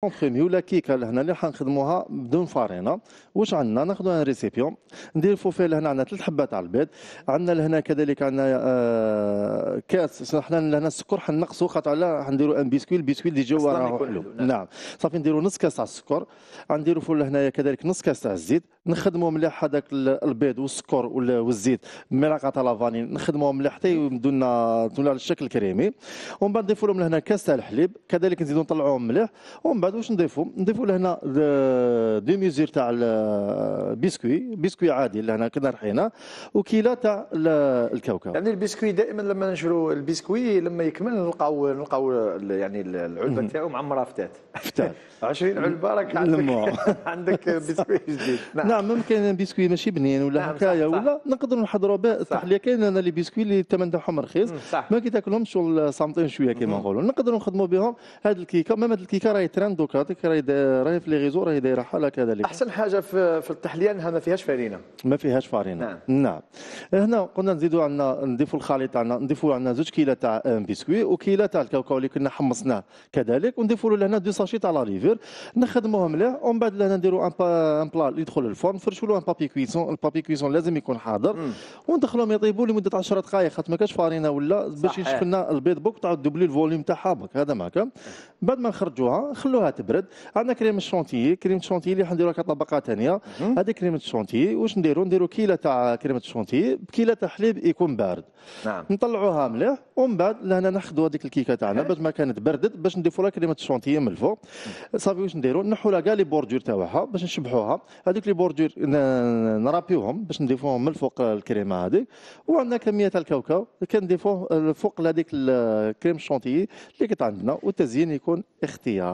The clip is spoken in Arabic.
كونتريميو ولا كيكه لهنا اللي حنخدموها بدون فارينه واش عندنا ناخذوا ان ريسيبيون ندير فوفي لهنا عندنا ثلاث حبات على البيض عندنا لهنا كذلك عندنا آه، كاس حنا لهنا السكر حنقصوا خاطر لا حنديروا ان بيسكوي البيسكوي اللي جوا راه نعم. نعم صافي نديروا نص كاس تاع السكر غنديروا فوق لهنايا كذلك نص كاس تاع الزيت نخدموا مليح هذاك البيض والسكر والزيت ملعقه تاع لافانين نخدموا مليح حتى يبدو لنا الشكل كريمي ومن بعد نضيفوا لهم لهنا كاس تاع الحليب كذلك نزيدوا نطلعوهم مليح ومن بعد بعد واش نضيفوا نضيفوا لهنا دو ميزير تاع البسكوي بسكوي عادي اللي هنا كنا رحينا وكيله تاع الكاوكاو يعني البسكوي دائما لما نشرو البسكوي لما يكمل نلقاو نلقاو يعني العلبه تاعو معمره فتات فتات 20 علبه راك عندك عندك بسكوي جديد نعم, نعم ممكن بسكوي ماشي بنين ولا نعم، حكايه ولا نقدروا نحضروا به صح اللي كاين انا لي بسكوي اللي الثمن تاعهم رخيص ما كي تاكلهمش صامتين شويه كما نقولوا نقدروا نخدموا بهم هذه الكيكه ما هذه الكيكه راهي ترند دوكاتك راهي راهي في لي ريزو راهي دايره حالها كذلك احسن حاجه في في التحليه انها ما فيهاش فارينه ما فيهاش فارينه نعم نعم هنا قلنا نزيدوا عندنا نضيفوا الخليط عندنا نضيفوا عندنا زوج كيلة تاع بسكوي وكيلة تاع الكاكاو اللي كنا حمصناه كذلك ونضيفوا له هنا دو ساشي تاع لا ريفير نخدموه مليح ومن بعد لهنا نديروا ان بلا اللي يدخل الفرن نفرشوا له ان بابي كويسون البابي كويسون لازم يكون حاضر وندخلهم يطيبوا لمده 10 دقائق خاطر ما كاش فارينه ولا باش يشوف لنا البيض بوك تعاود دوبلي الفوليوم تاعها هذا معك بعد ما نخرجوها نخلوها راه تبرد عندنا كريمه الشونتيي كريمه الشونتيي اللي حنديروها كطبقه ثانيه هذه كريمه الشونتيي واش نديروا نديروا كيله تاع كريمه الشونتيي بكيله تاع حليب يكون بارد نعم نطلعوها مليح ومن بعد لهنا ناخذوا هذيك الكيكه تاعنا باش ما كانت بردت باش نضيفوا لها كريمه الشونتيي من الفوق صافي واش نديروا نحوا لها كاع لي بوردور تاعها باش نشبحوها هذوك لي بوردور نرابيوهم باش نضيفوهم من الفوق الكريمه هذيك وعندنا كميه تاع الكاوكاو كنضيفوه فوق هذيك الكريم الشونتيي اللي كانت عندنا والتزيين يكون اختيار